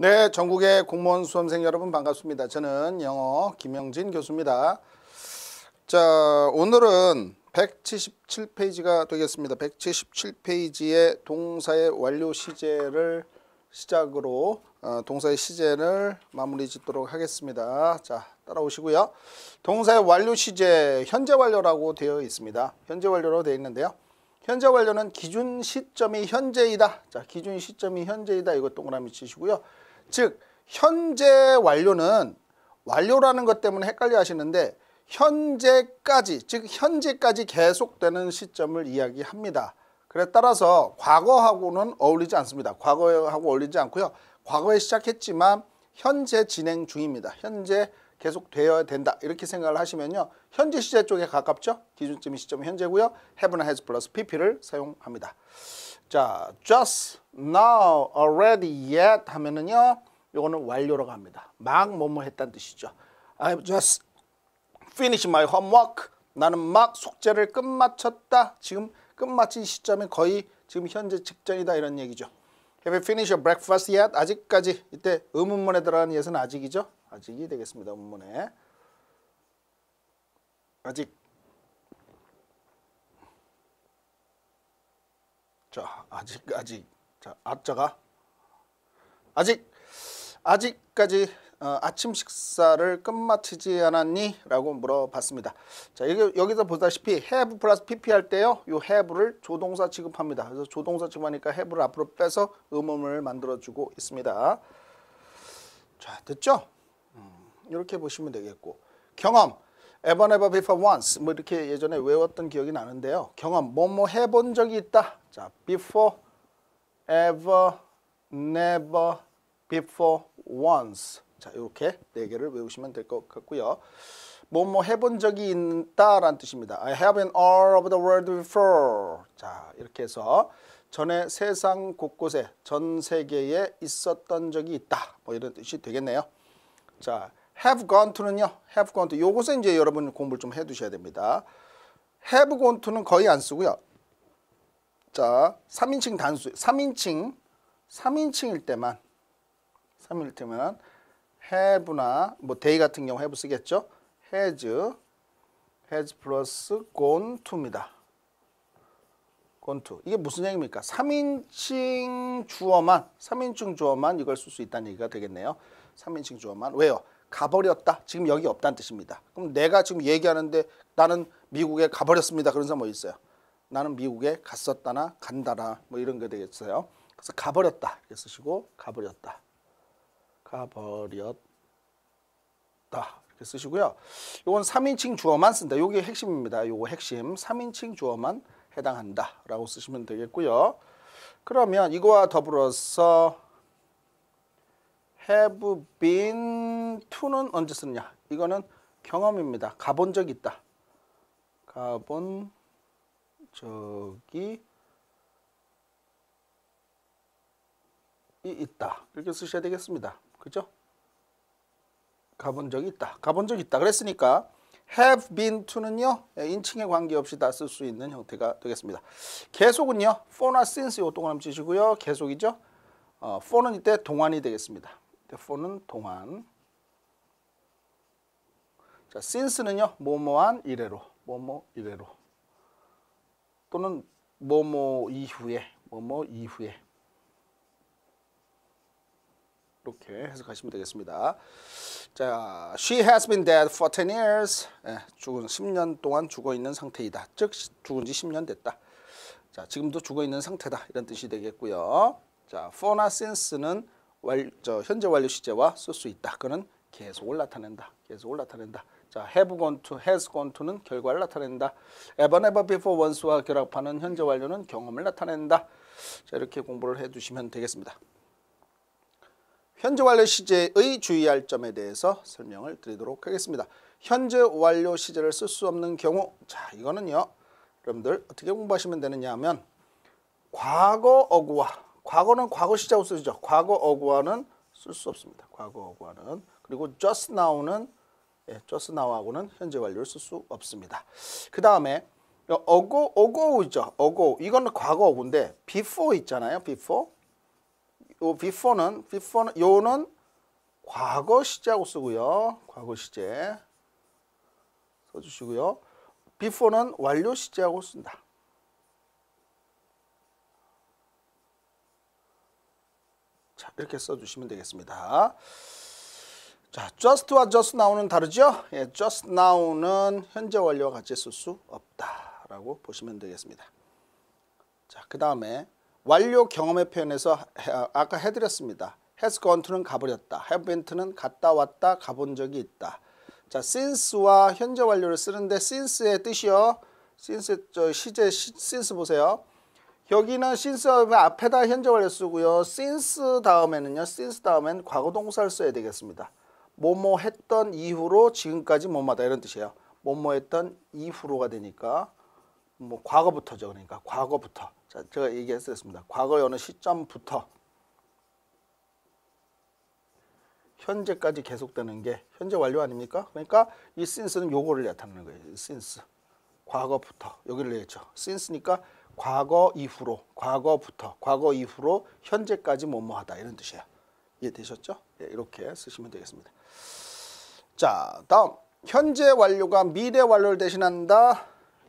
네, 전국의 공무원 수험생 여러분 반갑습니다. 저는 영어 김영진 교수입니다. 자, 오늘은 177페이지가 되겠습니다. 177페이지의 동사의 완료 시제를 시작으로 어, 동사의 시제를 마무리 짓도록 하겠습니다. 자, 따라오시고요. 동사의 완료 시제, 현재 완료라고 되어 있습니다. 현재 완료로 되어 있는데요. 현재 완료는 기준 시점이 현재이다. 자, 기준 시점이 현재이다. 이거 동그라미 치시고요. 즉 현재 완료는 완료라는 것 때문에 헷갈려 하시는데 현재까지 즉 현재까지 계속되는 시점을 이야기합니다. 그래 따라서 과거하고는 어울리지 않습니다. 과거하고 어울리지 않고요. 과거에 시작했지만 현재 진행 중입니다. 현재 계속 되어야 된다 이렇게 생각을 하시면요. 현재 시제 쪽에 가깝죠. 기준점이 시점은 현재고요. have나 has 플러스 pp를 사용합니다. 자, just now, already, yet 하면은요. 요거는 완료라고 합니다. 막 뭐 뭐 했다는 뜻이죠. i just finished my homework. 나는 막 숙제를 끝마쳤다. 지금 끝마친 시점이 거의 지금 현재 직전이다 이런 얘기죠. Have you finished your breakfast yet? 아직까지 이때 의문문에 들어가 예는 아직이죠. 아직이 되겠습니다. 의문에 아직 자, 아직 아직 자, 아자가 아직 아직까지 어, 아침 식사를 끝마치지 않았니? 라고 물어봤습니다. 자, 여기, 여기서 보다시피 have 플러스 pp 할 때요. 요 have를 조동사 취급합니다. 그래서 조동사 취급하니까 have를 앞으로 빼서 음음을 만들어주고 있습니다. 자, 됐죠? 음, 이렇게 보시면 되겠고 경험 에번 에버 비퍼 once 뭐 이렇게 예전에 외웠던 기억이 나는데요. 경험 뭐뭐 뭐 해본 적이 있다. 자, before, ever, never, before, once. 자, 이렇게 네 개를 외우시면 될 것 같고요. 뭐뭐 뭐 해본 적이 있다라는 뜻입니다. I have been all over the world before. 자, 이렇게 해서 전에 세상 곳곳에 전 세계에 있었던 적이 있다. 뭐 이런 뜻이 되겠네요. 자, have gone to는요. have gone to. 요것은 이제 여러분 공부를 좀 해두셔야 됩니다. have gone to는 거의 안 쓰고요. 자, 3인칭 단수, 3인칭, 3인칭일 때만, 3인일 칭 때만 have나 뭐 day 같은 경우 have 쓰겠죠. has, has 플러스 gone to입니다. gone to. 이게 무슨 얘기입니까? 3인칭 주어만, 3인칭 주어만 이걸 쓸 수 있다는 얘기가 되겠네요. 3인칭 주어만. 왜요? 가버렸다. 지금 여기 없다는 뜻입니다. 그럼 내가 지금 얘기하는데 나는 미국에 가버렸습니다. 그런 사람 뭐 있어요? 나는 미국에 갔었다나 간다나 뭐 이런 게 되겠어요. 그래서 가버렸다 이렇게 쓰시고 가버렸다. 가버렸다 이렇게 쓰시고요. 이건 3인칭 주어만 쓴다. 이게 핵심입니다. 요거 핵심 3인칭 주어만 해당한다라고 쓰시면 되겠고요. 그러면 이거와 더불어서 have been to는 언제 쓰느냐? 이거는 경험입니다. 가본 적이 있다. 가본 적이 있다. 이렇게 쓰셔야 되겠습니다. 그죠? 가본 적이 있다. 가본 적이 있다. 그랬으니까 have been to는요. 인칭에 관계없이 다 쓸 수 있는 형태가 되겠습니다. 계속은요. for나 since 요 동안 붙치시고요 계속이죠. 어, for는 이때 동안이 되겠습니다. 포는 동안 자, since는요. 뭐뭐한 이래로, 뭐뭐 이래로 또는 뭐뭐 이후에, 뭐뭐 이후에 이렇게 해석하시면 되겠습니다. 자, she has been dead for 10 years. 예, 죽은 10년 동안 죽어 있는 상태이다. 즉 죽은 지 10년 됐다. 자, 지금도 죽어 있는 상태다. 이런 뜻이 되겠고요. 자, for나 since는 완, 저 현재 완료 시제와 쓸 수 있다. 그는 계속 올라타낸다. 계속 올라타낸다. 자, have gone to, has gone to는 결과를 나타낸다. ever, never before, once와 결합하는 현재 완료는 경험을 나타낸다. 자, 이렇게 공부를 해두시면 되겠습니다. 현재 완료 시제의 주의할 점에 대해서 설명을 드리도록 하겠습니다. 현재 완료 시제를 쓸 수 없는 경우 자 이거는요 여러분들 어떻게 공부하시면 되느냐 하면 과거 어구와 과거는 과거 시제하고 쓰죠. 과거 어구와는 쓸 수 없습니다. 과거 어구와는 그리고 just now는 예, just now하고는 현재 완료를 쓸 수 없습니다. 그 다음에 어고 어고우죠. 어고 이거는 과거 어구인데 before 있잖아요. before 요 before는 before는 요는 과거 시제하고 쓰고요. 과거 시제 써주시고요. before는 완료 시제하고 쓴다. 이렇게 써주시면 되겠습니다. 자, just와 just now는 다르죠? 예, just now는 현재 완료와 같이 쓸 수 없다라고 보시면 되겠습니다. 자, 그 다음에 완료 경험의 표현에서 아, 아까 해드렸습니다. has gone to는 가버렸다. have been to는 갔다 왔다 가본 적이 있다. 자, since와 현재 완료를 쓰는데 since의 뜻이요. since 저 시제 시, since 보세요. 여기는 since 앞에다 현재 완료 쓰고요. since 다음에는요. since 다음엔 과거 동사를 써야 되겠습니다. 뭐뭐 했던 이후로 지금까지 뭐뭐다 이런 뜻이에요. 뭐뭐 했던 이후로가 되니까 뭐 과거부터죠. 그러니까 과거부터. 자, 제가 얘기했었습니다. 과거의 어느 시점부터 현재까지 계속되는 게 현재 완료 아닙니까? 그러니까 이 since는 요거를 나타내는 거예요. since. 과거부터. 여기를 내겠죠 since니까 과거 이후로, 과거부터, 과거 이후로 현재까지 뭐뭐하다 이런 뜻이에요. 이해되셨죠? 예, 이렇게 쓰시면 되겠습니다. 자, 다음 현재 완료가 미래 완료를 대신한다.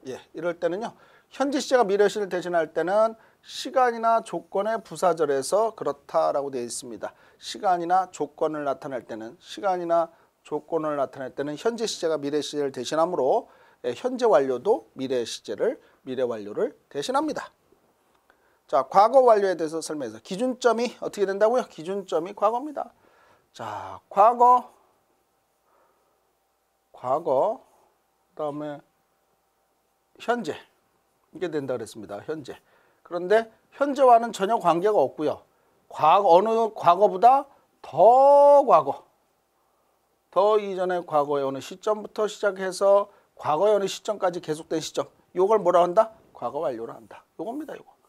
예, 이럴 때는요. 현재 시제가 미래 시를 대신할 때는 시간이나 조건의 부사절에서 그렇다라고 되어 있습니다. 시간이나 조건을 나타낼 때는 시간이나 조건을 나타낼 때는 현재 시제가 미래 시제를 대신하므로 예, 현재 완료도 미래 시제를 미래 완료를 대신합니다. 자, 과거 완료에 대해서 설명해서 기준점이 어떻게 된다고요? 기준점이 과거입니다. 자, 과거 과거 그다음에 현재 이게 된다 그랬습니다. 현재. 그런데 현재와는 전혀 관계가 없고요. 과거 어느 과거보다 더 과거 더 이전의 과거의 어느 시점부터 시작해서 과거의 어느 시점까지 계속된 시점 요걸 뭐라 한다? 과거 완료를 한다. 요겁니다. 요거.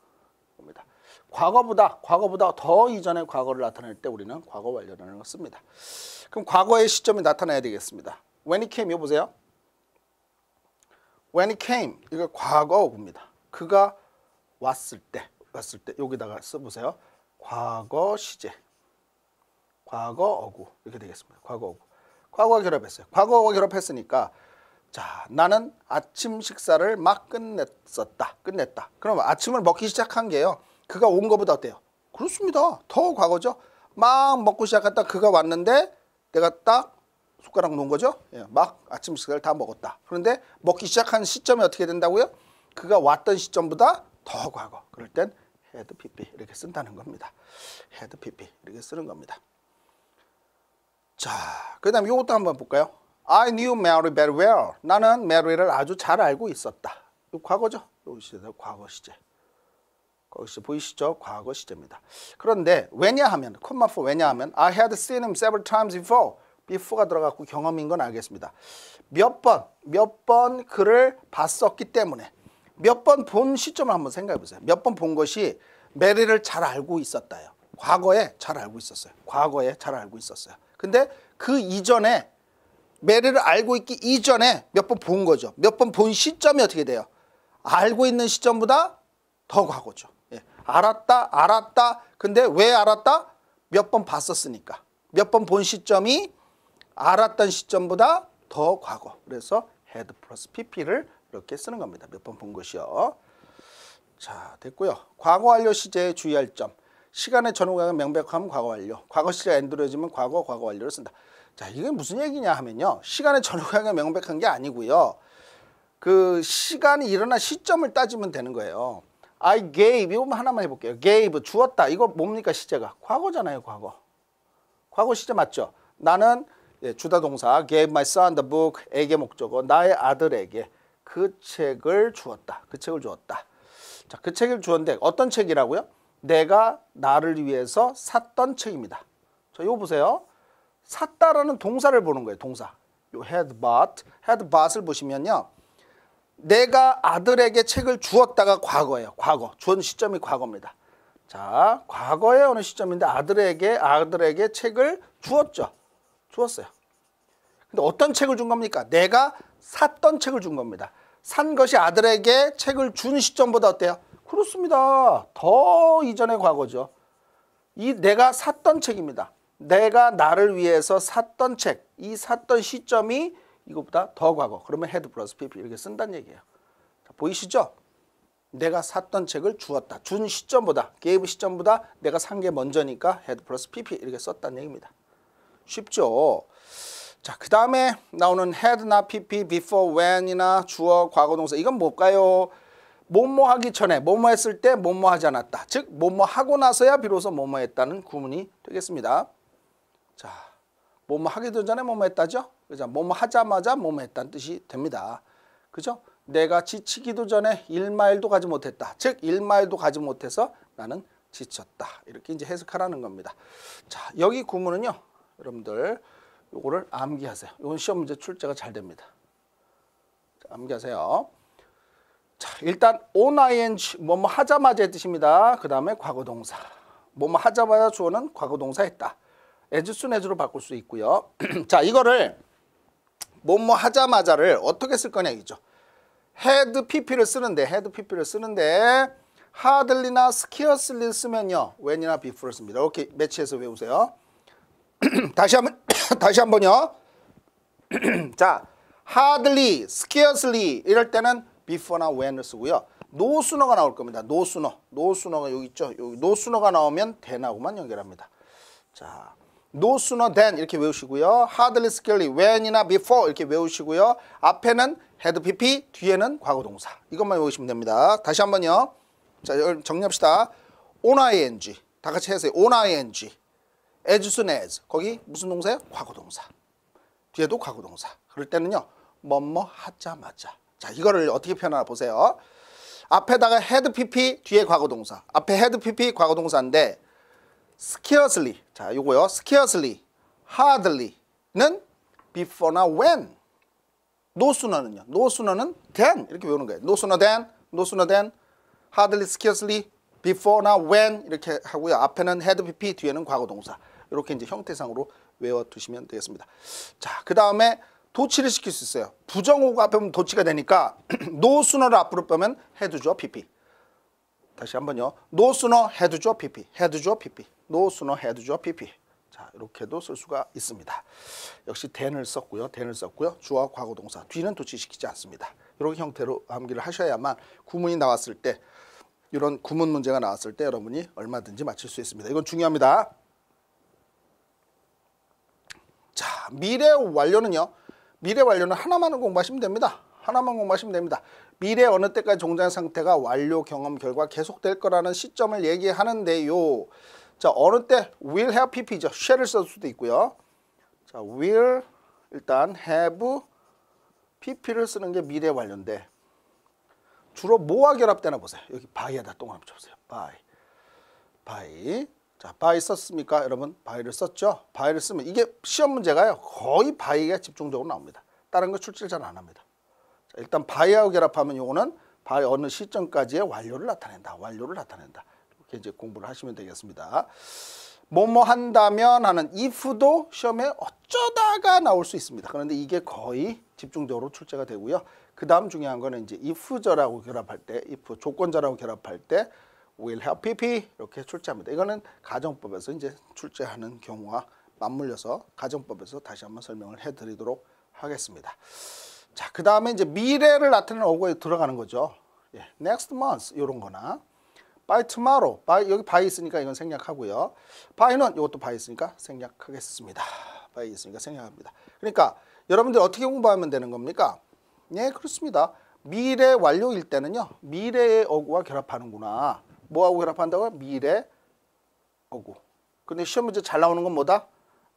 겁니다. 과거보다 과거보다 더 이전의 과거를 나타낼 때 우리는 과거 완료라는 걸 씁니다. 그럼 과거의 시점이 나타나야 되겠습니다. When it came 이거 보세요. When it came 이거 과거입니다. 그가 왔을 때 왔을 때 여기다가 써보세요. 과거 시제 과거 어구 이렇게 되겠습니다. 과거 어구 과거와 결합했어요. 과거와 결합했으니까 자, 나는 아침 식사를 막 끝냈었다. 끝냈다. 그럼 아침을 먹기 시작한 게요. 그가 온 거보다 어때요? 그렇습니다. 더 과거죠. 막 먹고 시작했다. 그가 왔는데 내가 딱 숟가락 놓은 거죠. 예, 막 아침 식사를 다 먹었다. 그런데 먹기 시작한 시점이 어떻게 된다고요? 그가 왔던 시점보다 더 과거. 그럴 땐 헤드 PP 이렇게 쓴다는 겁니다. 헤드 PP 이렇게 쓰는 겁니다. 자, 그다음 이것도 한번 볼까요? I knew Mary very well. 나는 메리를 아주 잘 알고 있었다. 이 과거죠. 여 시제 과거 시제. 거 시제 보이시죠? 과거 시제입니다. 그런데 왜냐하면 콤마 포 왜냐하면 I had seen him several times before. before가 들어갔고 경험인 건 알겠습니다. 몇 번, 몇 번 그를 봤었기 때문에 몇 번 본 시점을 한번 생각해 보세요. 몇 번 본 것이 메리를 잘 알고 있었다요. 과거에 잘 알고 있었어요. 과거에 잘 알고 있었어요. 근데 그 이전에 매매를 알고 있기 이전에 몇 번 본 거죠. 몇 번 본 시점이 어떻게 돼요? 알고 있는 시점보다 더 과거죠. 예. 알았다, 알았다. 근데 왜 알았다? 몇 번 봤었으니까. 몇 번 본 시점이 알았던 시점보다 더 과거. 그래서 헤드 플러스 PP를 이렇게 쓰는 겁니다. 몇 번 본 것이요. 자, 됐고요. 과거 완료 시제에 주의할 점. 시간의 전후가 명백함 과거 완료. 과거 시제 가 엔드로해지면 과거, 과거 완료를 쓴다. 자, 이게 무슨 얘기냐 하면요. 시간의 전후관계 명백한 게 아니고요. 그 시간이 일어난 시점을 따지면 되는 거예요. I gave 이거 하나만 해볼게요. gave 주었다. 이거 뭡니까 시제가? 과거잖아요. 과거. 과거 시제 맞죠? 나는 예, 주다 동사 gave my son the book 에게 목적어 나의 아들에게 그 책을 주었다. 그 책을 주었다. 자, 그 책을 주었는데 어떤 책이라고요? 내가 나를 위해서 샀던 책입니다. 자, 이거 보세요. 샀다라는 동사를 보는 거예요. 동사. 요 had bought, had bought을 보시면요. 내가 아들에게 책을 주었다가 과거예요. 과거. 주준 시점이 과거입니다. 자, 과거에 어느 시점인데 아들에게 아들에게 책을 주었죠. 주었어요. 근데 어떤 책을 준 겁니까? 내가 샀던 책을 준 겁니다. 산 것이 아들에게 책을 준 시점보다 어때요? 그렇습니다. 더 이전의 과거죠. 이 내가 샀던 책입니다. 내가 나를 위해서 샀던 책, 이 샀던 시점이 이것보다더 과거. 그러면 헤드 플러스 PP 이렇게 쓴다는 얘기예요. 자, 보이시죠? 내가 샀던 책을 주었다. 준 시점보다, 게이브 시점보다 내가 산 게 먼저니까 헤드 플러스 PP 이렇게 썼다는 얘기입니다. 쉽죠? 자, 그 다음에 나오는 head나 PP, before, when이나 주어, 과거, 동사 이건 뭘까요? 뭐뭐 하기 전에 뭐 뭐 했을 때 뭐 뭐 하지 않았다. 즉 뭐 뭐 하고 나서야 비로소 뭐 뭐 했다는 구문이 되겠습니다. 자, 뭐뭐 하기도 전에 뭐뭐 했다죠? 그죠? 뭐 하자마자 뭐뭐 했다는 뜻이 됩니다. 그죠? 내가 지치기도 전에 1마일도 가지 못했다. 즉 1마일도 가지 못해서 나는 지쳤다. 이렇게 이제 해석하라는 겁니다. 자, 여기 구문은요. 여러분들 요거를 암기하세요. 이건 시험 문제 출제가 잘 됩니다. 자, 암기하세요. 자, 일단 on ing 뭐뭐 하자마자의 뜻입니다. 그 다음에 과거동사. 뭐 뭐 하자마자 주어는 과거동사 했다. as soon as로 바꿀 수 있고요. 자, 이거를 뭐 뭐 하자마자를 어떻게 쓸 거냐 이죠. had pp를 쓰는데 had pp를 쓰는데 hardly나 scarcely 쓰면요. when이나 before를 씁니다. 이렇게 매치해서 외우세요. 다시 한번 다시 한번요. 자, hardly, scarcely 이럴 때는 before나 when을 쓰고요. 노순어가 나올 겁니다. 노순어. 노순어가 여기 있죠. 여기 노순어가 나오면 대나고만 연결합니다. 자, no sooner than 이렇게 외우시고요. hardly scarcely, when이나 before 이렇게 외우시고요. 앞에는 had pp, 뒤에는 과거 동사. 이것만 외우시면 됩니다. 다시 한번요. 자, 정리합시다. on ing. 다 같이 해서 on ing. as soon as. 거기 무슨 동사예요? 과거 동사. 뒤에도 과거 동사. 그럴 때는요. 뭐뭐 하자마자. 자, 이거를 어떻게 표현하나 보세요. 앞에다가 had pp, 뒤에 과거 동사. 앞에 had pp 과거 동사인데 scarcely 자 요거요 scarcely hardly는 before나 when 노순어는요 노순어는 then 이렇게 외우는 거예요 노순어 then 노순어 then hardly scarcely before나 when 이렇게 하고요 앞에는 had bp 뒤에는 과거 동사 이렇게 이제 형태상으로 외워두시면 되겠습니다 자그 다음에 도치를 시킬 수 있어요 부정호가 앞에 보면 도치가 되니까 노순어를 앞으로 빼면 head죠 pp 다시 한번요 노순어 head죠 pp head죠 pp 노스노 헤드죠 PP. 자 이렇게도 쓸 수가 있습니다. 역시 den을 썼고요. den을 썼고요. 주어 과거 동사 뒤는 도치시키지 않습니다. 이런 형태로 암기를 하셔야만 구문이 나왔을 때 이런 구문 문제가 나왔을 때 여러분이 얼마든지 맞출 수 있습니다. 이건 중요합니다. 자 미래 완료는요. 미래 완료는 하나만 공부하시면 됩니다. 하나만 공부하시면 됩니다. 미래 어느 때까지 종장 상태가 완료 경험 결과 계속될 거라는 시점을 얘기하는데요. 자 어느 때 will have pp죠. shall을 쓸 수도 있고요. 자 will 일단 have pp를 쓰는 게 미래 완료인데 주로 뭐와 결합되나 보세요. 여기 by에다 동그라미 쳐보세요. by by 자 by 썼습니까? 여러분 by를 썼죠? by를 쓰면 이게 시험 문제가요. 거의 b y 에 집중적으로 나옵니다. 다른 거 출제를 잘 안 합니다. 자, 일단 by하고 결합하면 이거는 by 어느 시점까지의 완료를 나타낸다. 완료를 나타낸다. 이렇게 이제 공부를 하시면 되겠습니다. 뭐뭐 한다면 하는 if도 시험에 어쩌다가 나올 수 있습니다. 그런데 이게 거의 집중적으로 출제가 되고요. 그 다음 중요한 거는 이제 if저라고 결합할 때, if 조건자라고 결합할 때 will help pp 이렇게 출제합니다. 이거는 가정법에서 이제 출제하는 경우와 맞물려서 가정법에서 다시 한번 설명을 해드리도록 하겠습니다. 자, 그 다음에 이제 미래를 나타내는 어구에 들어가는 거죠. 예, next month 이런 거나 by tomorrow. by 여기 by 있으니까 이건 생략하고요. by는 이것도 by 있으니까 생략하겠습니다. by 있으니까 생략합니다. 그러니까 여러분들 어떻게 공부하면 되는 겁니까? 네, 그렇습니다. 미래 완료일 때는요. 미래의 어구와 결합하는구나. 뭐하고 결합한다고요? 미래 어구. 근데 시험 문제 잘 나오는 건 뭐다?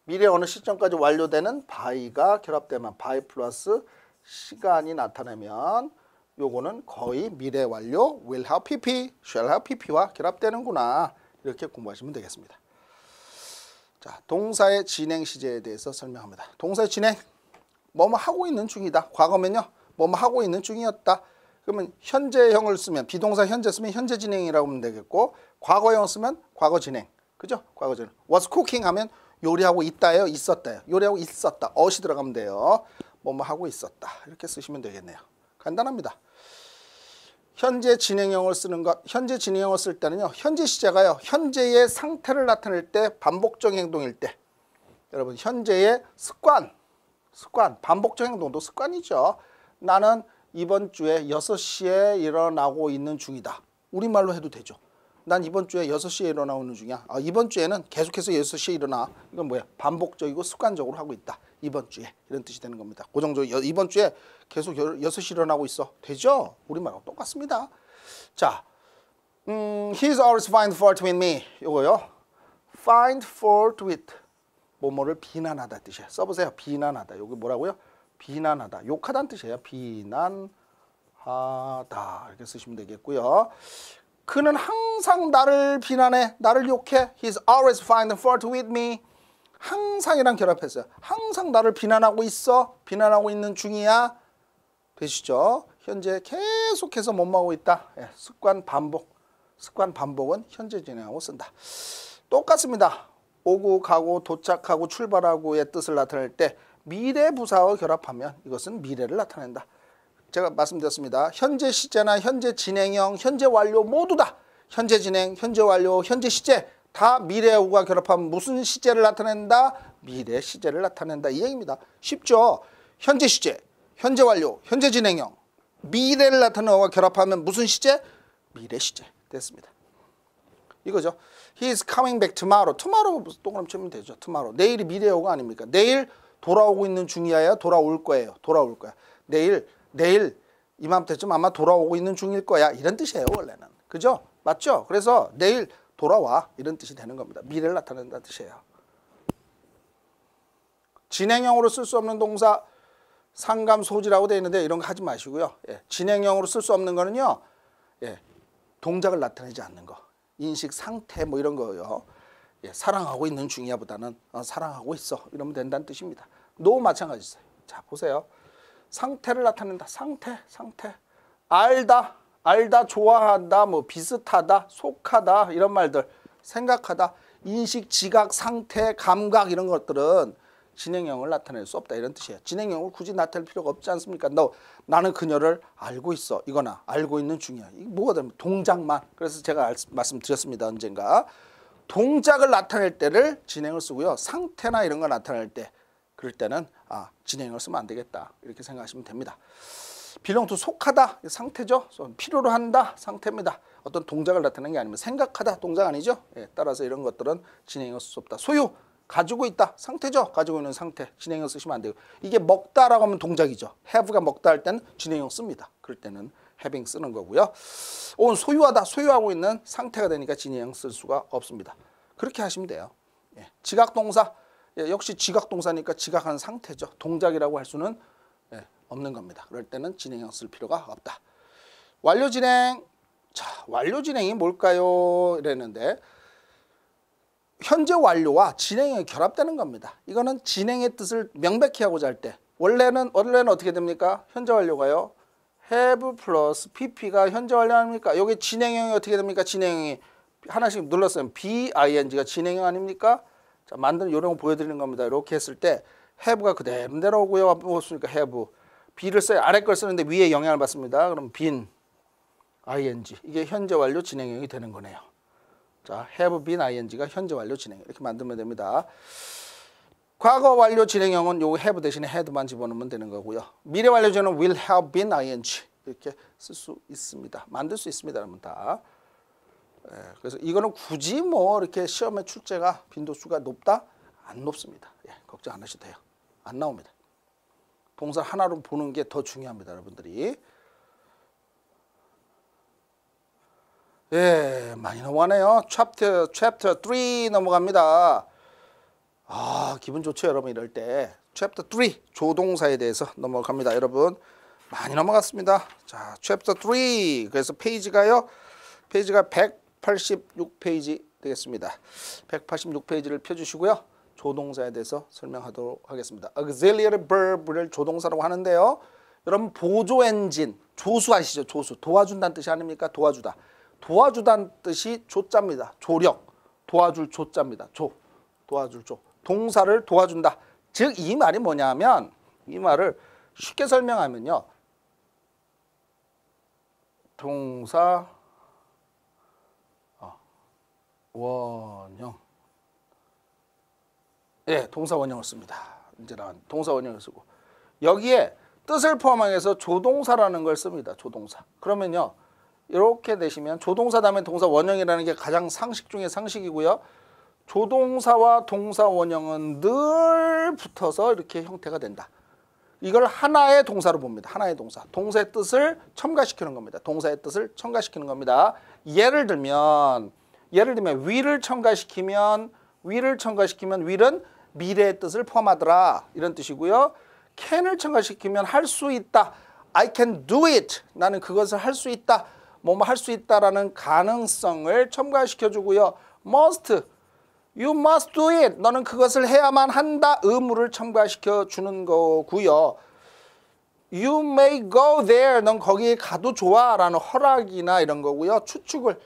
미래 어느 시점까지 완료되는 바이가 결합되면 바이 플러스 시간이 나타나면 요거는 거의 미래 완료 will have pp, shall have pp와 결합되는구나 이렇게 공부하시면 되겠습니다. 자, 동사의 진행 시제에 대해서 설명합니다. 동사의 진행, 뭐뭐 뭐 하고 있는 중이다. 과거면요, 뭐뭐 뭐 하고 있는 중이었다. 그러면 현재형을 쓰면 비동사 현재 쓰면 현재 진행이라고 하면 되겠고 과거형 쓰면 과거 진행, 그죠? 과거 진행. was cooking 하면 요리하고 있다요, 있었다요. 요리하고 있었다. 어시 들어가면 돼요. 뭐뭐 뭐 하고 있었다. 이렇게 쓰시면 되겠네요. 간단합니다. 현재 진행형을 쓰는 것, 현재 진행형을 쓸 때는요. 현재 시제가요. 현재의 상태를 나타낼 때 반복적 행동일 때 여러분 현재의 습관, 습관, 반복적 행동도 습관이죠. 나는 이번 주에 6시에 일어나고 있는 중이다. 우리말로 해도 되죠. 난 이번 주에 여섯 시에 일어나오는 중이야. 아, 이번 주에는 계속해서 여섯 시에 일어나. 이건 뭐야? 반복적이고 습관적으로 하고 있다. 이번 주에 이런 뜻이 되는 겁니다. 고정적 으 이번 주에 계속 여섯 시 일어나고 있어. 되죠? 우리말하고 똑같습니다. 자, 음, he's always find fault with me. 이거요. find fault with 뭐뭐를 비난하다 뜻이에요. 써보세요. 비난하다. 여기 뭐라고요? 비난하다. 욕하다는 뜻이에요. 비난하다. 이렇게 쓰시면 되겠고요. 그는 항상 나를 비난해, 나를 욕해. He's always finding fault with me. 항상이랑 결합했어요. 항상 나를 비난하고 있어. 비난하고 있는 중이야. 되시죠? 현재 계속해서 못마고 있다. 예, 습관 반복. 습관 반복은 현재 진행하고 쓴다. 똑같습니다. 오고 가고 도착하고 출발하고의 뜻을 나타낼 때 미래 부사와 결합하면 이것은 미래를 나타낸다. 제가 말씀드렸습니다. 현재 시제나 현재 진행형, 현재 완료 모두 다 현재 진행, 현재 완료, 현재 시제 다 미래하고가 결합하면 무슨 시제를 나타낸다? 미래 시제를 나타낸다 이 얘기입니다. 쉽죠? 현재 시제, 현재 완료, 현재 진행형 미래를 나타내는 어와 결합하면 무슨 시제? 미래 시제 됐습니다. 이거죠. He is coming back tomorrow. tomorrow 동그라미 치면 되죠. tomorrow. 내일이 미래어가 아닙니까? 내일 돌아오고 있는 중이야 돌아올 거예요. 돌아올 거야. 내일 내일 이맘때쯤 아마 돌아오고 있는 중일 거야. 이런 뜻이에요, 원래는. 그죠? 맞죠? 그래서 내일 돌아와. 이런 뜻이 되는 겁니다. 미래를 나타낸다는 뜻이에요. 진행형으로 쓸 수 없는 동사 상감 소지라고 되어 있는데 이런 거 하지 마시고요. 예, 진행형으로 쓸 수 없는 거는요. 예, 동작을 나타내지 않는 거. 인식 상태 뭐 이런 거요. 예, 사랑하고 있는 중이야 보다는 어, 사랑하고 있어. 이러면 된다는 뜻입니다. 노 마찬가지세요. 자, 보세요. 상태를 나타낸다. 상태, 상태. 알다, 알다, 좋아하다, 뭐 비슷하다, 속하다 이런 말들. 생각하다, 인식, 지각, 상태, 감각 이런 것들은 진행형을 나타낼 수 없다 이런 뜻이에요. 진행형을 굳이 나타낼 필요가 없지 않습니까? 너 나는 그녀를 알고 있어 이거나 알고 있는 중이야. 이게 뭐가 되면 동작만. 그래서 제가 알, 말씀드렸습니다 언젠가 동작을 나타낼 때를 진행을 쓰고요. 상태나 이런 거 나타낼 때 그럴 때는 아 진행을 쓰면 안 되겠다 이렇게 생각하시면 됩니다. 빌롱투 속하다 상태죠. 필요로 한다 상태입니다. 어떤 동작을 나타내는 게 아니면 생각하다 동작 아니죠. 예, 따라서 이런 것들은 진행을 수 없다. 소유 가지고 있다 상태죠. 가지고 있는 상태 진행형 쓰시면 안 되고 이게 먹다라고 하면 동작이죠. have가 먹다 할 때는 진행형 씁니다. 그럴 때는 having 쓰는 거고요. 오늘 소유하다 소유하고 있는 상태가 되니까 진행형 쓸 수가 없습니다. 그렇게 하시면 돼요. 예. 지각동사 예, 역시 지각 동사니까 지각한 상태죠. 동작이라고 할 수는 예, 없는 겁니다. 그럴 때는 진행형 쓸 필요가 없다. 완료 진행. 자, 완료 진행이 뭘까요? 이랬는데 현재 완료와 진행이 결합되는 겁니다. 이거는 진행의 뜻을 명백히 하고자 할때 원래는 원래는 어떻게 됩니까? 현재 완료가요. have 플러스 pp가 현재 완료 아닙니까? 여기 진행형이 어떻게 됩니까? 진행형이 하나씩 눌렀으면 bing가 진행형 아닙니까? 자, 만드는 요령 보여드리는 겁니다. 이렇게 했을 때 have가 그대로 내려오고요. 무엇입니까? have. be를 써요. 아래 걸 쓰는데 위에 영향을 받습니다. 그럼 been, ing. 이게 현재 완료 진행형이 되는 거네요. 자, have been ing가 현재 완료 진행 형 이렇게 만들면 됩니다. 과거 완료 진행형은 요 have 대신에 had만 집어넣으면 되는 거고요. 미래 완료제는 will have been ing 이렇게 쓸 수 있습니다. 만들 수 있습니다, 여러분 다. 예, 그래서 이거는 굳이 뭐 이렇게 시험의 출제가 빈도수가 높다? 안 높습니다. 예, 걱정 안 하셔도 돼요. 안 나옵니다. 동사 하나로 보는 게 더 중요합니다. 여러분들이. 예, 많이 넘어가네요. 챕터, 챕터 3 넘어갑니다. 아, 기분 좋죠, 여러분 이럴 때. 챕터 3 조동사에 대해서 넘어갑니다. 여러분 많이 넘어갔습니다. 자, 챕터 3 그래서 페이지가요. 페이지가 100 186페이지 되겠습니다. 186페이지를 펴주시고요. 조동사에 대해서 설명하도록 하겠습니다. auxiliary verb를 조동사라고 하는데요. 여러분 보조 엔진, 조수 아시죠? 조수. 도와준다는 뜻이 아닙니까? 도와주다. 도와주다는 뜻이 조자입니다. 조력, 도와줄 조자입니다. 조, 도와줄 조. 동사를 도와준다. 즉 이 말이 뭐냐면 이 말을 쉽게 설명하면요. 동사 원형. 예, 동사 원형을 씁니다. 이제 나 동사 원형을 쓰고 여기에 뜻을 포함해서 조동사라는 걸 씁니다. 조동사. 그러면요. 이렇게 되시면 조동사 다음에 동사 원형이라는 게 가장 상식 중에 상식이고요. 조동사와 동사 원형은 늘 붙어서 이렇게 형태가 된다. 이걸 하나의 동사로 봅니다. 하나의 동사. 동사의 뜻을 첨가시키는 겁니다. 동사의 뜻을 첨가시키는 겁니다. 예를 들면 예를 들면 will을 첨가시키면 will을 첨가시키면 will은 미래의 뜻을 포함하더라 이런 뜻이고요. can을 첨가시키면 할 수 있다. I can do it. 나는 그것을 할 수 있다. 뭐뭐 할 수 있다라는 가능성을 첨가시켜 주고요. must You must do it. 너는 그것을 해야만 한다. 의무를 첨가시켜 주는 거고요. You may go there. 넌 거기에 가도 좋아. 라는 허락이나 이런 거고요. 추측을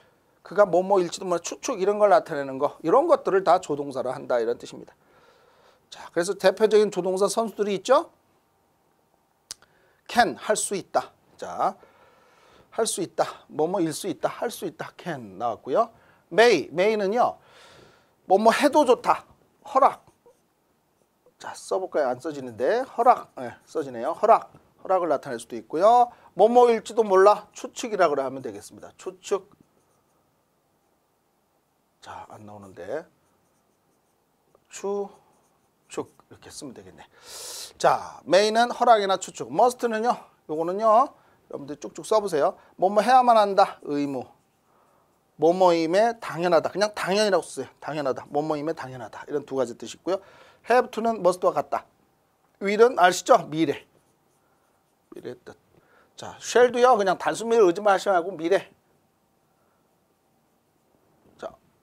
그가 뭐뭐일지도 몰라 추측 이런 걸 나타내는 거 이런 것들을 다 조동사로 한다 이런 뜻입니다. 자 그래서 대표적인 조동사 선수들이 있죠. can 할 수 있다. 자할 수 있다. 뭐뭐일 수 있다. 할 수 있다. can 뭐 뭐 나왔고요. may may는요. 뭐뭐 해도 좋다. 허락. 자 써볼까요? 안 써지는데 허락 네, 써지네요. 허락 허락을 나타낼 수도 있고요. 뭐뭐일지도 몰라 추측이라고 하면 되겠습니다. 추측 자, 안 나오는데. 추측 이렇게 쓰면 되겠네. 자, 메인은 허락이나 추측. 머스트는요. 요거는요. 여러분들 쭉쭉 써보세요. 뭐뭐 해야만 한다. 의무. 뭐뭐임에 당연하다. 그냥 당연이라고 쓰세요. 당연하다. 뭐뭐임에 당연하다. 이런 두 가지 뜻이 있고요. have to는 must와 같다. will은 아시죠? 미래. 미래 뜻. 자, shall도요. 그냥 단순미를 의지마 하시면 고 미래.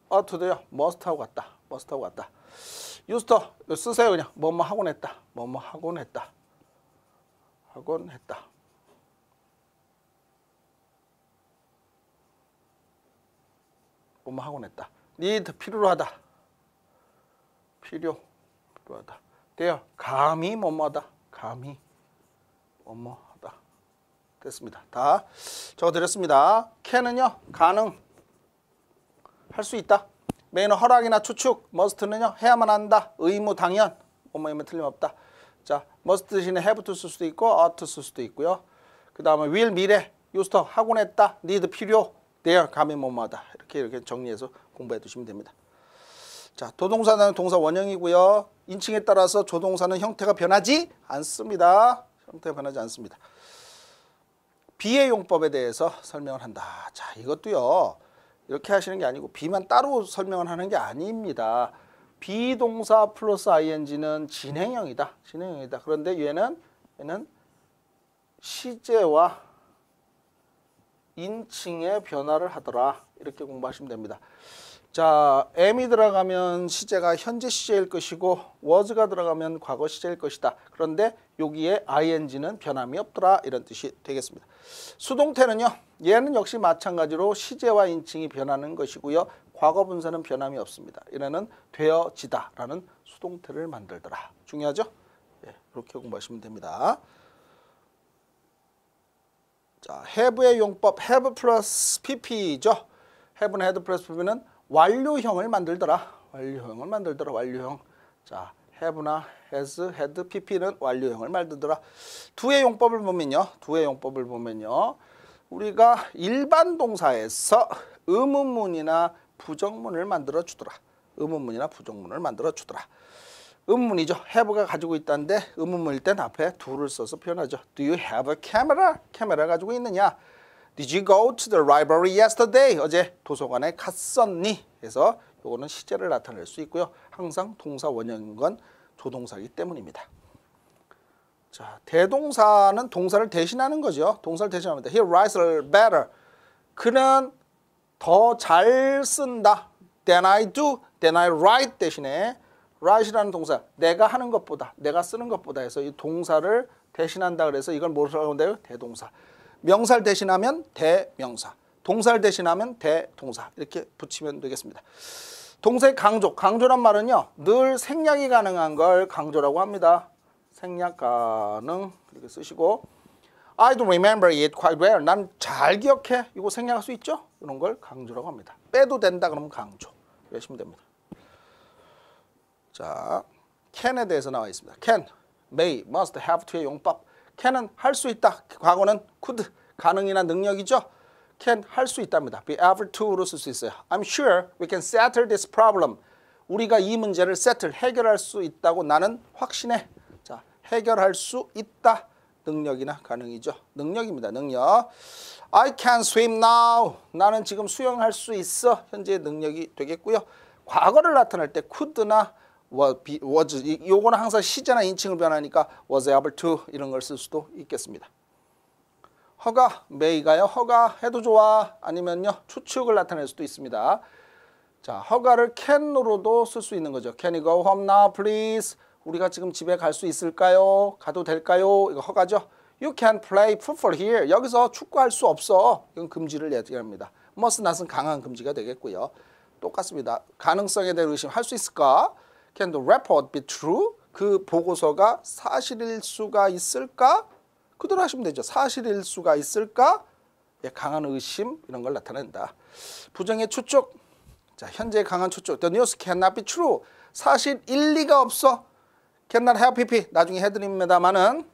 어투데요. 머스트하고 갔다. 머스트하고 갔다. 유스터 쓰세요 그냥. 뭐 뭐 하곤 했다. 뭐 뭐 하곤 했다. 하곤 했다. 뭐뭐 하곤 했다. need 필요로 하다. 필요 필요하다. 돼요. 감히 뭐뭐하다. 감히 뭐뭐하다. 됐습니다. 다 적어드렸습니다. c a 은요 가능. 할수 있다. 매너 허락이나 추측, 머스트는요 해야만 한다. 의무 당연. 뭐뭐면 틀림없다. 자, 머스트 대신에 have도 쓸 수도 있고 ought 쓸 수도 있고요. 그 다음에 will 미래, used 학원 했다, need 필요, there 감이 뭐뭐하다. 이렇게 이렇게 정리해서 공부해 두시면 됩니다. 자, 도동사는 동사 원형이고요. 인칭에 따라서 조동사는 형태가 변하지 않습니다. 형태가 변하지 않습니다. 비의 용법에 대해서 설명을 한다. 자, 이것도요. 이렇게 하시는 게 아니고 비만 따로 설명을 하는 게 아닙니다. b 동사 플러스 ing는 진행형이다. 진행형이다. 그런데 얘는 얘는 시제와 인칭의 변화를 하더라. 이렇게 공부하시면 됩니다. 자, am이 들어가면 시제가 현재 시제일 것이고 was가 들어가면 과거 시제일 것이다. 그런데 여기에 ing는 변함이 없더라. 이런 뜻이 되겠습니다. 수동태는요. 얘는 역시 마찬가지로 시제와 인칭이 변하는 것이고요. 과거 분사는 변함이 없습니다. 얘네는 되어지다라는 수동태를 만들더라. 중요하죠? 예, 그렇게 공부하시면 됩니다. 자, have의 용법 have 플러스 pp죠. have는 head 플러스 pp는 완료형을 만들더라. 완료형을 만들더라. 완료형. 자, have나 has, had, pp는 완료형을 말들더라. 두의 용법을 보면요. 두의 용법을 보면요. 우리가 일반 동사에서 의문문이나 부정문을 만들어 주더라. 의문문이나 부정문을 만들어 주더라. 의문문이죠. have가 가지고 있다는데 의문문일 땐 앞에 do를 써서 표현하죠. Do you have a camera? 카메라 가지고 있느냐? Did you go to the library yesterday? 어제 도서관에 갔었니? 해서 요거는 시제를 나타낼 수 있고요. 항상 동사 원형인 건 조동사이기 때문입니다. 자, 대동사는 동사를 대신하는 거죠. 동사를 대신합니다. He writes better. 그는 더 잘 쓴다. than I do, than I write 대신에 write이라는 동사, 내가 하는 것보다, 내가 쓰는 것보다 해서 이 동사를 대신한다 그래서 이걸 뭐라고 한다요? 대동사. 명사를 대신하면 대명사. 동사를 대신하면 대동사. 이렇게 붙이면 되겠습니다. 동생 강조, 강조란 말은요 늘 생략이 가능한 걸 강조라고 합니다. 생략 가능 이렇게 쓰시고 I don't remember it quite well. 난 잘 기억해. 이거 생략할 수 있죠? 이런 걸 강조라고 합니다. 빼도 된다 그러면 강조. 이러시면 됩니다. 자, can에 대해서 나와 있습니다. can, may, must, have to의 용법. can은 할 수 있다. 그 과거는 could, 가능이나 능력이죠. can 할 수 있답니다. be able to로 쓸 수 있어요. I'm sure we can settle this problem. 우리가 이 문제를 settle 해결할 수 있다고 나는 확신해. 자, 해결할 수 있다. 능력이나 가능이죠. 능력입니다. 능력. I can swim now. 나는 지금 수영할 수 있어. 현재 능력이 되겠고요. 과거를 나타낼 때 could나 was, 요거는 항상 시제나 인칭을 변하니까 was able to 이런 걸 쓸 수도 있겠습니다. 허가, 메이가요. 허가해도 좋아. 아니면요. 추측을 나타낼 수도 있습니다. 자, 허가를 can으로도 쓸 수 있는 거죠. Can you go home now, please? 우리가 지금 집에 갈 수 있을까요? 가도 될까요? 이거 허가죠. You can play football here. 여기서 축구할 수 없어. 이건 금지를 얘기합니다. must not은 강한 금지가 되겠고요. 똑같습니다. 가능성에 대한 의심 할수 있을까? Can the report be true? 그 보고서가 사실일 수가 있을까? 그대로 하시면 되죠. 사실일 수가 있을까? 예, 강한 의심 이런 걸 나타낸다. 부정의 추측. 자, 현재 강한 추측. The news cannot be true. 사실 일리가 없어. cannot have pp. 나중에 해드립니다만은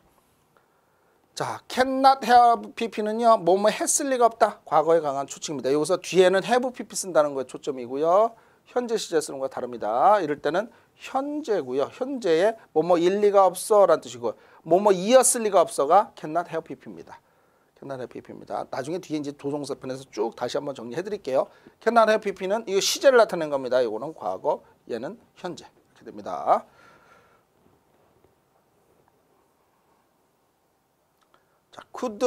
자, cannot have pp는요. 뭐 뭐 했을 리가 없다. 과거에 강한 추측입니다. 여기서 뒤에는 have pp 쓴다는 거에 초점이고요. 현재 시제 쓰는 거와 다릅니다. 이럴 때는 현재고요. 현재에 뭐 뭐 일리가 없어 라는 뜻이고 뭐 뭐 이었을 리가 없어가 cannot help it입니다. cannot help it입니다. 나중에 뒤에 이제 조동사 편에서 쭉 다시 한번 정리해 드릴게요. cannot help it는 이거 시제를 나타낸 겁니다. 이거는 과거, 얘는 현재 이렇게 됩니다. 자, could,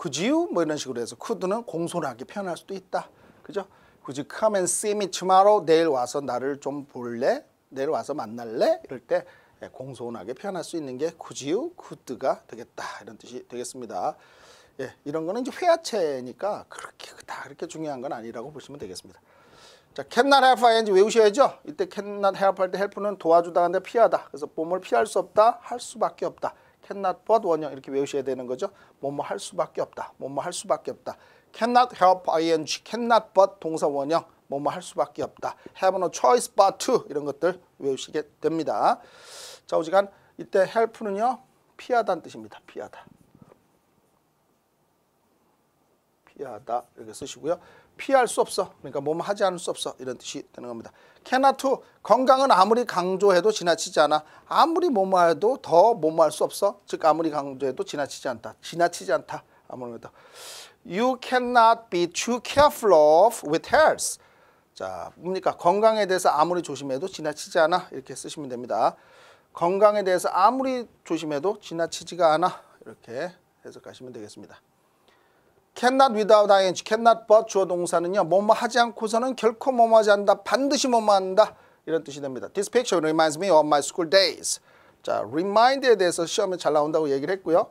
could you 뭐 이런 식으로 해서 could는 공손하게 표현할 수도 있다. 그죠? Could you come and see me tomorrow? 내일 와서 나를 좀 볼래? 내려와서 만날래? 이럴 때 예, 공손하게 표현할 수 있는 게 구지우 굿드가 되겠다 이런 뜻이 되겠습니다. 예, 이런 거는 이제 회화체니까 그렇게 다 그렇게 중요한 건 아니라고 보시면 되겠습니다. 자, cannot help ing 외우셔야죠. 이때 cannot help 할 때 help는 도와주다는데 피하다. 그래서 몸을 피할 수 없다, 할 수밖에 없다. cannot but 원형 이렇게 외우셔야 되는 거죠. 뭐 뭐 할 수밖에 없다, 뭐 뭐 할 수밖에 없다. cannot help ing, cannot but 동사 원형. 뭐뭐 할 수밖에 없다. Have no choice but to 이런 것들 외우시게 됩니다. 자 오지간 이때 help는요 피하다는 뜻입니다. 피하다. 피하다 이렇게 쓰시고요. 피할 수 없어. 그러니까 몸 하지 않을 수 없어. 이런 뜻이 되는 겁니다. 캐나투 건강은 아무리 강조해도 지나치지 않아. 아무리 몸화해도 더 몸화할 수 없어. 즉 아무리 강조해도 지나치지 않다. 지나치지 않다. 아무래도 You cannot be too careful of with health. 자, 뭡니까? 건강에 대해서 아무리 조심해도 지나치지 않아. 이렇게 쓰시면 됩니다. 건강에 대해서 아무리 조심해도 지나치지가 않아. 이렇게 해석하시면 되겠습니다. cannot without ing, cannot but 주어 동사는요. 뭐뭐 하지 않고서는 결코 뭐뭐 하지 않는다. 반드시 뭐뭐 한다. 이런 뜻이 됩니다. This picture reminds me of my school days. 자, remind에 대해서 시험에 잘 나온다고 얘기를 했고요.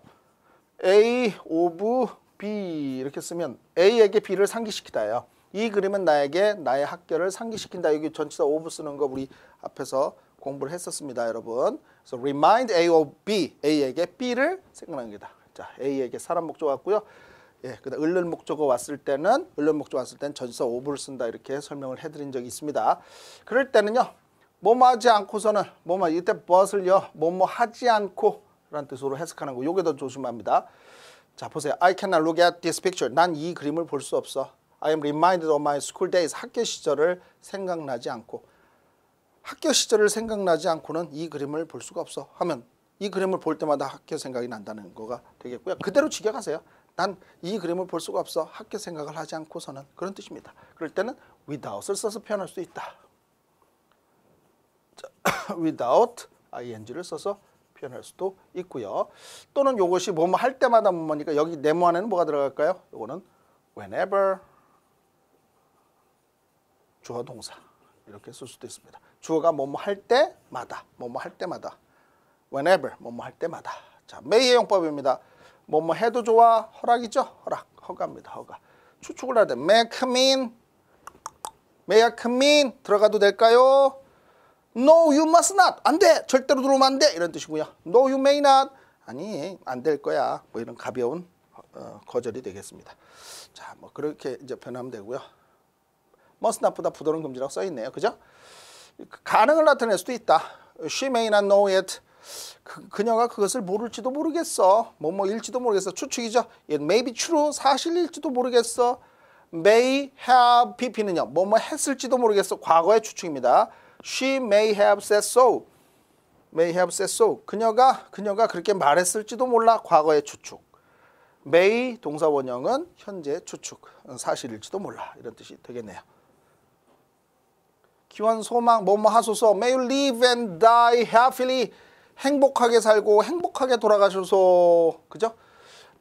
A of B 이렇게 쓰면 A에게 B를 상기시키다예 이 그림은 나에게 나의 학교를 상기시킨다. 여기 전치사 오브 쓰는 거 우리 앞에서 공부를 했었습니다, 여러분. 그래 remind A of B, A에게 B를 생각하는 게다. 자, A에게 사람 목적 왔고요. 예, 그다음 을른 목적어 왔을 때는 을른 목적 왔을 때는 전치사 오브를 쓴다 이렇게 설명을 해드린 적이 있습니다. 그럴 때는요, 뭐뭐 하지 않고서는 뭐뭐 이때 but을요, 뭐뭐 하지 않고 라는 뜻으로 해석하는 거. 요게 더 조심합니다. 자, 보세요. I cannot look at this picture. 난 이 그림을 볼 수 없어. I am reminded of my school days. 학교 시절을 생각나지 않고 학교 시절을 생각나지 않고는 이 그림을 볼 수가 없어 하면 이 그림을 볼 때마다 학교 생각이 난다는 거가 되겠고요. 그대로 지역가세요난 이 그림을 볼 수가 없어 학교 생각을 하지 않고서는 그런 뜻입니다. 그럴 때는 without을 써서 표현할 수 있다. 자, without ing를 써서 표현할 수도 있고요. 또는 이것이 뭐뭐 할 때마다 뭐니까 여기 네모 안에는 뭐가 들어갈까요? 이거는 whenever 주어 동사 이렇게 쓸 수도 있습니다. 주어가 뭐 뭐 할 때마다 뭐 뭐 할 때마다 whenever 뭐 뭐 할 때마다 자 may의 용법입니다. 뭐 뭐 해도 좋아 허락이죠 허락 허가입니다 허가 추측을 해야 may come in may I come in 들어가도 될까요? No you must not 안돼 절대로 들어오면 안 돼 이런 뜻이고요 No you may not 아니 안 될 거야 뭐 이런 가벼운 어, 거절이 되겠습니다 자뭐 그렇게 이제 변하면 되고요 머스나보다 부도는 금지라고 써 있네요. 그죠? 가능을 나타낼 수도 있다. She may not know it. 그, 녀가 그것을 모를지도 모르겠어. 뭐뭐일지도 모르겠어. 추측이죠. It may be true. 사실일지도 모르겠어. may have pp는요. 뭐 뭐 했을지도 모르겠어. 과거의 추측입니다. She may have said so. may have said so. 그녀가 그녀가 그렇게 말했을지도 몰라. 과거의 추측. may 동사 원형은 현재 추측. 사실일지도 몰라. 이런 뜻이 되겠네요. 기원 소망 뭐뭐 하소서 may you live and die happily 행복하게 살고 행복하게 돌아가셔서 그죠?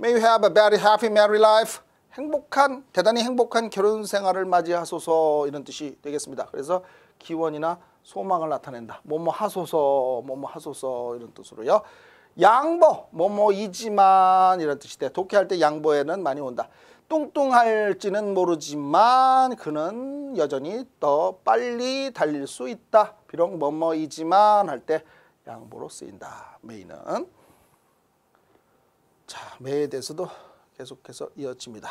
May you have a very happy married life 행복한 대단히 행복한 결혼 생활을 맞이하소서 이런 뜻이 되겠습니다. 그래서 기원이나 소망을 나타낸다. 뭐뭐 하소서 뭐뭐 하소서 이런 뜻으로요. 양보 뭐뭐이지만 이런 뜻이 돼. 독해할 때 양보에는 많이 온다. 뚱뚱할지는 모르지만 그는 여전히 더 빨리 달릴 수 있다. 비록 뭐뭐이지만 할 때 양보로 쓰인다. 메이는 자 메에 대해서도 계속해서 이어집니다.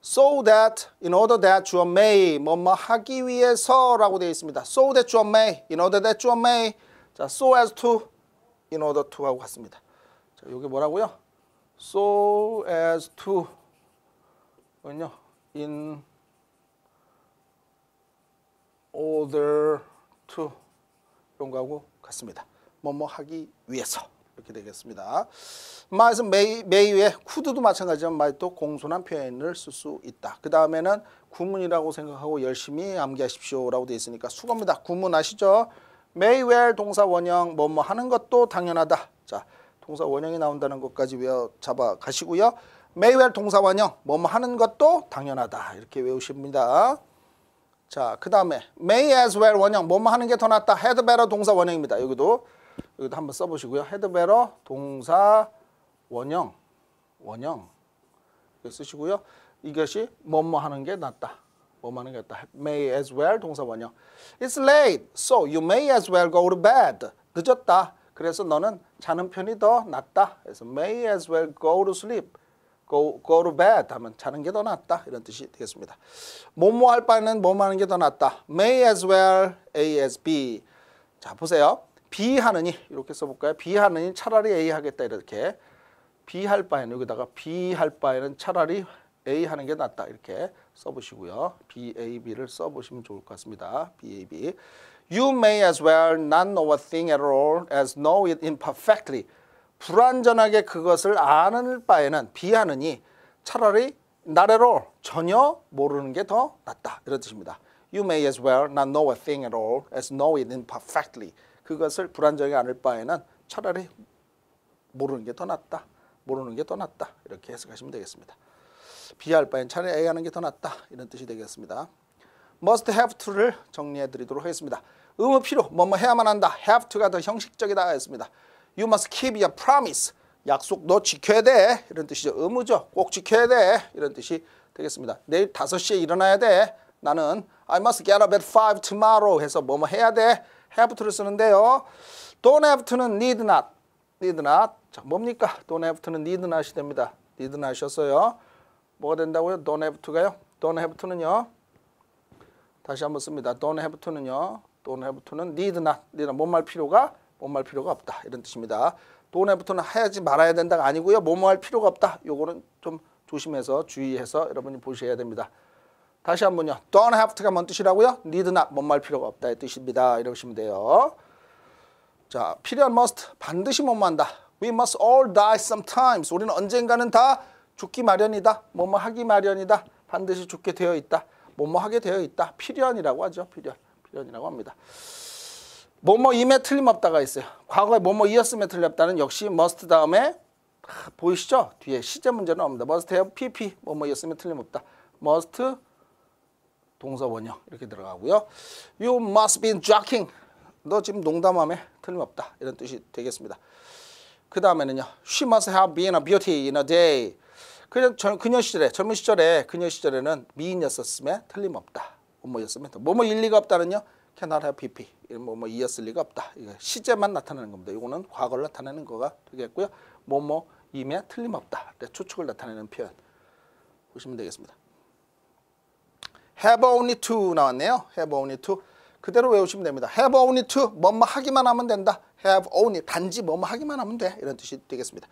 So that, in order that 주어 may, 뭐뭐 하기 위해서라고 되어 있습니다. So that 주어 may, in order that 주어 may, 자 so as to, in order to하고 같습니다. 자 이게 뭐라고요? So as to 이거는요. in order to 이런 거하고 같습니다. 뭐 뭐 하기 위해서 이렇게 되겠습니다. 마에서 may, may에 도 마찬가지지만 마이 또 공손한 표현을 쓸 수 있다. 그 다음에는 구문이라고 생각하고 열심히 암기하십시오 라고 되어 있으니까 수고입니다. 구문 아시죠? may 동사 원형 뭐 뭐 하는 것도 당연하다. 자 동사 원형이 나온다는 것까지 외워 잡아 가시고요. 메이웰 동사원형 뭐뭐 하는 것도 당연하다 이렇게 외우십니다. 자, 그 다음에 may as well 원형 뭐뭐 하는 게 더 낫다. had better 동사 원형입니다. 여기도 여기도 한번 써보시고요. had better 동사 원형 원형 쓰시고요. 이것이 뭐뭐 하는 게 낫다. 뭐뭐 하는 게 낫다. may as well 동사 원형 It's late, so you may as well go to bed. 늦었다. 그래서 너는 자는 편이 더 낫다. 그래서 may as well go to sleep. go, go to bed 하면 자는 게 더 낫다 이런 뜻이 되겠습니다. 뭐뭐 할 바에는 뭐뭐 하는 게 더 낫다. may as well, A as B. 자 보세요. B 하느니 이렇게 써볼까요? B 하느니 차라리 A 하겠다 이렇게. B 할 바에는 여기다가 B 할 바에는 차라리 A 하는 게 낫다 이렇게 써보시고요. B, A, B를 써보시면 좋을 것 같습니다. B, A, B. You may as well not know a thing at all as know it imperfectly. 불완전하게 그것을 아는 바에는 비하느니 차라리 나래로 전혀 모르는 게 더 낫다 이런 뜻입니다. You may as well not know a thing at all as know it imperfectly. 그것을 불완전하게 아는 바에는 차라리 모르는 게 더 낫다. 모르는 게 더 낫다. 이렇게 해석하시면 되겠습니다. 비할 바엔 차라리 A하는 게 더 낫다. 이런 뜻이 되겠습니다. must have to를 정리해 드리도록 하겠습니다. 의무 필요, 뭐뭐 해야만 한다. have to가 더 형식적이다 했습니다. You must keep your promise. 약속 너 지켜야 돼. 이런 뜻이죠. 의무죠. 꼭 지켜야 돼. 이런 뜻이 되겠습니다. 내일 다섯 시에 일어나야 돼. 나는 I must get up at 5 tomorrow 해서 뭐 뭐 해야 돼. have to를 쓰는데요. don't have to는 need not. need not. 자, 뭡니까? don't have to는 need not이 됩니다. need not이었어요. 뭐가 된다고요? don't have to가요? don't have to는요. 다시 한번 씁니다. don't have to는요. don't have to는 need not. need not. 뭔말 필요가 뭐뭐할 필요가 없다 이런 뜻입니다. 돈에부터는해야지 말아야 된다가 아니고요. 뭐뭐할 필요가 없다. 요거는 좀 조심해서 주의해서 여러분이 보셔야 됩니다. 다시 한 번요. don't have to가 뭔 뜻이라고요? need not, 뭔말 필요가 없다의 뜻입니다. 이러시면 돼요. 자, 필요한 must, 반드시 못만다. We must all die sometimes. 우리는 언젠가는 다 죽기 마련이다. 뭐뭐 하기 마련이다. 반드시 죽게 되어 있다. 뭐뭐 하게 되어 있다. 필연이라고 하죠. 필연. 필연이라고 합니다. 뭐뭐임에 틀림없다가 있어요. 과거에 뭐뭐이었음에 틀렸다는 역시 must 다음에 보이시죠? 뒤에 시제 문제는 없는데 must have pp 뭐뭐이었음에 틀림없다. must 동서 원형 이렇게 들어가고요. You must be joking. 너 지금 농담함에 틀림없다. 이런 뜻이 되겠습니다. 그 다음에는요. She must have been a beauty in a day. 그냥 젊, 그녀 시절에 젊은 시절에 그녀 시절에는 미인이었음에 틀림없다. 뭐뭐였음에 뭐뭐 일리가 없다는요. cannot have PP 뭐, 뭐 이었을 리가 없다. 시제만 나타내는 겁니다. 이거는 과거를 나타내는 거가 되겠고요. 뭐뭐 뭐 임에 틀림없다. 네, 추측을 나타내는 표현 보시면 되겠습니다. have only to 나왔네요. have only to 그대로 외우시면 됩니다. have only to 뭐 뭐 하기만 하면 된다. have only 단지 뭐뭐 뭐 하기만 하면 돼 이런 뜻이 되겠습니다.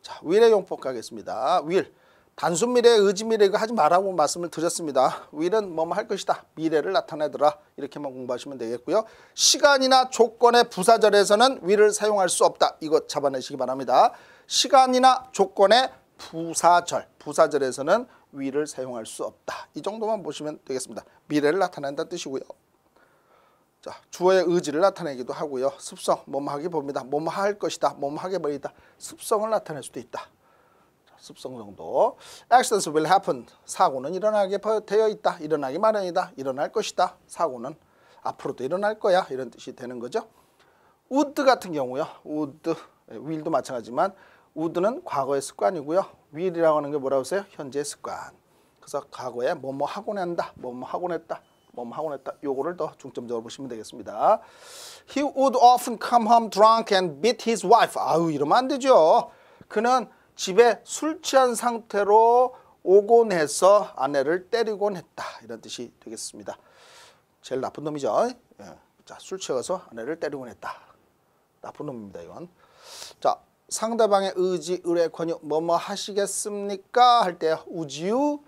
자, will의 용법 가겠습니다. will 단순 미래, 의지 미래 이거 하지 말라고 말씀을 드렸습니다. 위는 뭐뭐 할 것이다. 미래를 나타내더라. 이렇게만 공부하시면 되겠고요. 시간이나 조건의 부사절에서는 위를 사용할 수 없다. 이거 잡아내시기 바랍니다. 시간이나 조건의 부사절, 부사절에서는 위를 사용할 수 없다. 이 정도만 보시면 되겠습니다. 미래를 나타낸다 뜻이고요. 자, 주어의 의지를 나타내기도 하고요. 습성, 뭐 하기 봅니다. 뭐할 것이다. 뭐 하게 버리다. 습성을 나타낼 수도 있다. 습성 정도. accidents will happen. 사고는 일어나게 되어 있다. 일어나기 마련이다. 일어날 것이다. 사고는 앞으로도 일어날 거야. 이런 뜻이 되는 거죠. would 같은 경우요. would, 예, will도 마찬가지지만 would는 과거의 습관이고요. will이라고 하는 게 뭐라고 하세요? 현재의 습관. 그래서 과거에 뭐뭐 하고낸다 뭐뭐 하고냈다 뭐뭐 하고냈다 요거를 더 중점적으로 보시면 되겠습니다. He would often come home drunk and beat his wife. 아유 이러면 안 되죠. 그는 집에 술 취한 상태로 오곤 해서 아내를 때리곤 했다. 이런 뜻이 되겠습니다. 제일 나쁜 놈이죠. 예. 자, 술 취해서 아내를 때리곤 했다. 나쁜 놈입니다, 이건. 자, 상대방의 의지, 의뢰, 권유, 뭐뭐 하시겠습니까? 할때 우지 you,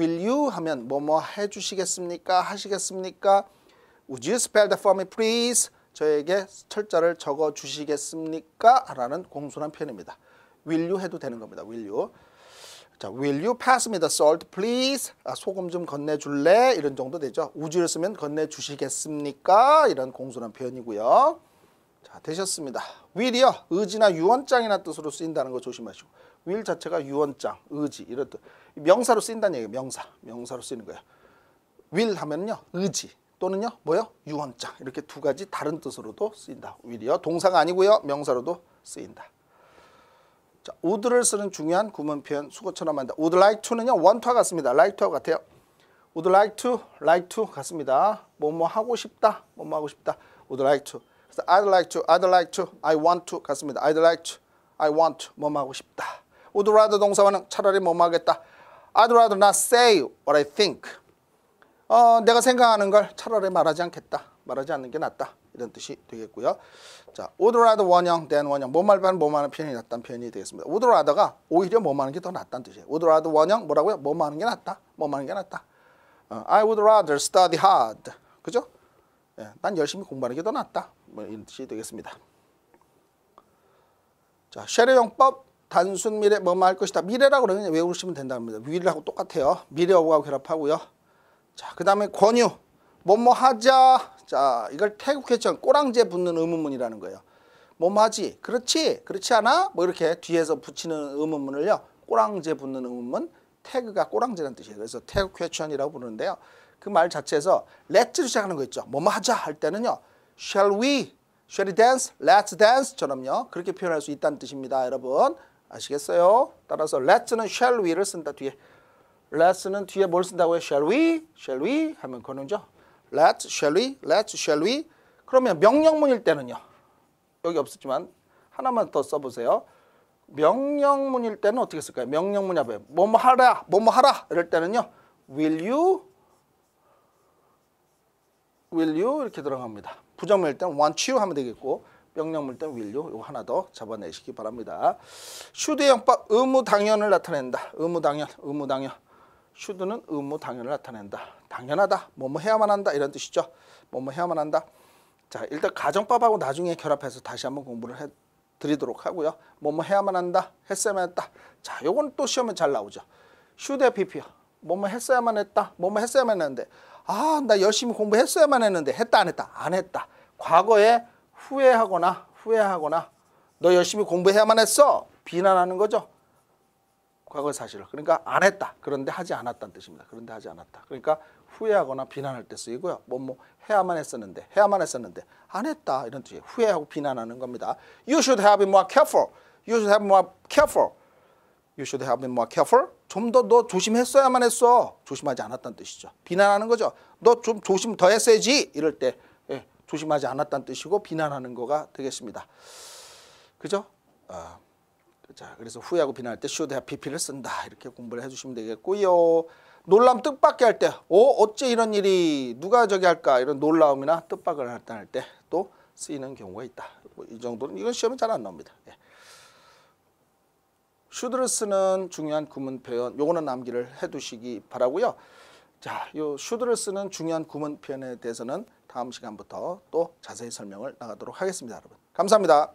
will you? 하면 뭐뭐 해주시겠습니까? 하시겠습니까? Would you spell that for me, please? 저에게 철자를 적어주시겠습니까? 라는 공손한 표현입니다. will you 해도 되는 겁니다. will you. 자, will you pass me the salt, please? 아, 소금 좀 건네줄래? 이런 정도 되죠. 우주를 쓰면 건네주시겠습니까? 이런 공손한 표현이고요. 자, 되셨습니다. will이요. 의지나 유언장이나 뜻으로 쓰인다는 거 조심하시고. will 자체가 유언장, 의지 이런 뜻. 명사로 쓰인다는 얘기예요. 명사. 명사로 쓰이는 거예요. will 하면요. 의지 또는요. 뭐요? 유언장. 이렇게 두 가지 다른 뜻으로도 쓰인다. will이요. 동사가 아니고요. 명사로도 쓰인다. 자, would를 쓰는 중요한 구문 표현 수거처럼 한다. would like to는요. 원투와 같습니다. like to와 같아요. would like to, like to 같습니다. 뭐뭐 하고 싶다, 뭐뭐 하고 싶다. would like to. 그래서 I'd like to, I'd like to, I want to 같습니다. I'd like to, I want to, 뭐뭐 하고 싶다. would rather 동사와는 차라리 뭐뭐 하겠다. I'd rather not say what I think. 어, 내가 생각하는 걸 차라리 말하지 않겠다. 말하지 않는 게 낫다. 이런 뜻이 되겠고요. 자, would rather 원형 than 원형 뭐말 반은 뭐하는 표이 낫다는 표현이 되겠습니다. would rather가 오히려 뭐하는 게 더 낫다는 뜻이에요. would rather 원형 뭐라고요? 뭐하는 게 낫다. 뭐하는 게 낫다. 어, I would rather study hard. 그죠? 예, 난 열심히 공부하는 게 더 낫다. 뭐 이런 뜻이 되겠습니다. 자, 쉐레용법 단순 미래 뭐뭐할 것이다. 미래라고 그러면 외우시면 된답니다. 위라고 똑같아요. 미래하고 결합하고요. 자, 그 다음에 권유. 뭐뭐 하자 자 이걸 태국해천 꼬랑지에 붙는 의문문이라는 거예요 뭐뭐 하지 그렇지 그렇지 않아 뭐 이렇게 뒤에서 붙이는 의문문을요 꼬랑지에 붙는 의문문 태그가 꼬랑지라는 뜻이에요 그래서 태국해천이라고 부르는데요 그 말 자체에서 let's로 시작하는 거 있죠 뭐뭐 하자 할 때는요 shall we shall we dance let's dance처럼요 그렇게 표현할 수 있다는 뜻입니다 여러분 아시겠어요? 따라서 let's는 shall we를 쓴다 뒤에 let's는 뒤에 뭘 쓴다고요? 해 shall we? shall we? 하면 거는죠 Let's, shall we? Let's, shall we? 그러면 명령문일 때는요. 여기 없었지만 하나만 더 써보세요. 명령문일 때는 어떻게 쓸까요? 명령문이 앞에 뭐뭐 하라, 뭐뭐 하라 이럴 때는요. Will you? Will you? 이렇게 들어갑니다. 부정문일 때는 want you 하면 되겠고 명령문일 때는 will you? 이거 하나 더 잡아내시기 바랍니다. s h o u l d 형법 의무당연을 나타낸다. 의무당연, 의무당연. should는 의무당연을 나타낸다. 당연하다. 뭐뭐 뭐 해야만 한다. 이런 뜻이죠. 뭐뭐 뭐 해야만 한다. 자, 일단 가정법하고 나중에 결합해서 다시 한번 공부를 해 드리도록 하고요. 뭐뭐 뭐 해야만 한다. 했어야 했다. 자, 요건 또 시험에 잘 나오죠. 슈대 PP요. 뭐뭐 했어야만 했다. 뭐 뭐 했어야만 했는데 아, 나 열심히 공부했어야만 했는데 했다 안 했다. 안 했다. 과거에 후회하거나 후회하거나 너 열심히 공부해야만 했어. 비난하는 거죠. 과거 사실을. 그러니까 안 했다. 그런데 하지 않았다는 뜻입니다. 그런데 하지 않았다. 그러니까 후회하거나 비난할 때 쓰이고요. 뭐뭐 뭐, 해야만 했었는데 해야만 했었는데 안 했다 이런 뜻이 후회하고 비난하는 겁니다. You should have been more careful. You should have been more careful. You should have been more careful. 좀 더 너 조심했어야만 했어. 조심하지 않았다는 뜻이죠. 비난하는 거죠. 너 좀 조심 더 했어야지. 이럴 때 예, 조심하지 않았다는 뜻이고 비난하는 거가 되겠습니다. 그죠? 어, 자, 그래서 후회하고 비난할 때 should have pp를 쓴다. 이렇게 공부를 해주시면 되겠고요. 놀람 뜻밖의 할 때, 오, 어, 어째 이런 일이 누가 저기 할까 이런 놀라움이나 뜻밖을 할 때 또 쓰이는 경우가 있다. 뭐 이 정도는 이건 시험에 잘 안 나옵니다. 예. 슈드르스는 중요한 구문 표현, 요거는 남기를 해두시기 바라고요. 자, 요 슈드르스는 중요한 구문 표현에 대해서는 다음 시간부터 또 자세히 설명을 나가도록 하겠습니다, 여러분. 감사합니다.